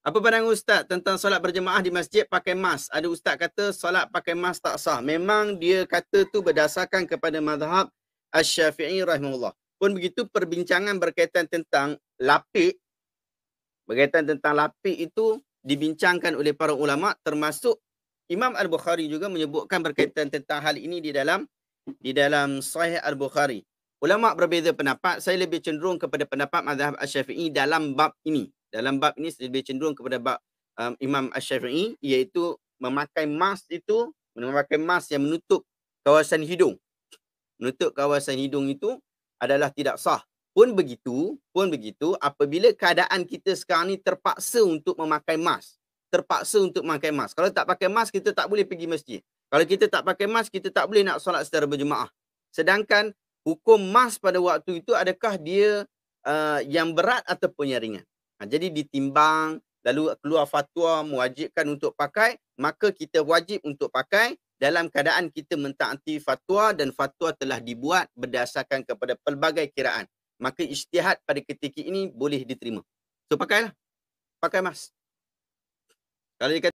Apa pandangan ustaz tentang solat berjemaah di masjid pakai mas? Ada ustaz kata solat pakai mas tak sah. Memang dia kata tu berdasarkan kepada mazhab Asy-Syafi'i rahimahullah. Pun begitu perbincangan berkaitan tentang lapik berkaitan tentang lapik itu dibincangkan oleh para ulama termasuk Imam Al-Bukhari juga menyebutkan berkaitan tentang hal ini di dalam di dalam Sahih Al-Bukhari. Ulama berbeza pendapat, saya lebih cenderung kepada pendapat mazhab Asy-Syafi'i dalam bab ini dalam bab ini lebih cenderung kepada bab um, Imam Ash-Syafi'i iaitu memakai mask itu memakai mask yang menutup kawasan hidung menutup kawasan hidung itu adalah tidak sah pun begitu pun begitu apabila keadaan kita sekarang ni terpaksa untuk memakai mask terpaksa untuk memakai mask kalau tak pakai mask kita tak boleh pergi masjid kalau kita tak pakai mask kita tak boleh nak solat secara berjemaah sedangkan hukum mask pada waktu itu adakah dia uh, yang berat ataupun yang ringan Ha, jadi ditimbang lalu keluar fatwa mewajibkan untuk pakai maka kita wajib untuk pakai dalam keadaan kita mentaati fatwa dan fatwa telah dibuat berdasarkan kepada pelbagai kiraan. Maka isytihad pada ketika ini boleh diterima. So pakailah. Pakai mas. Kalau dia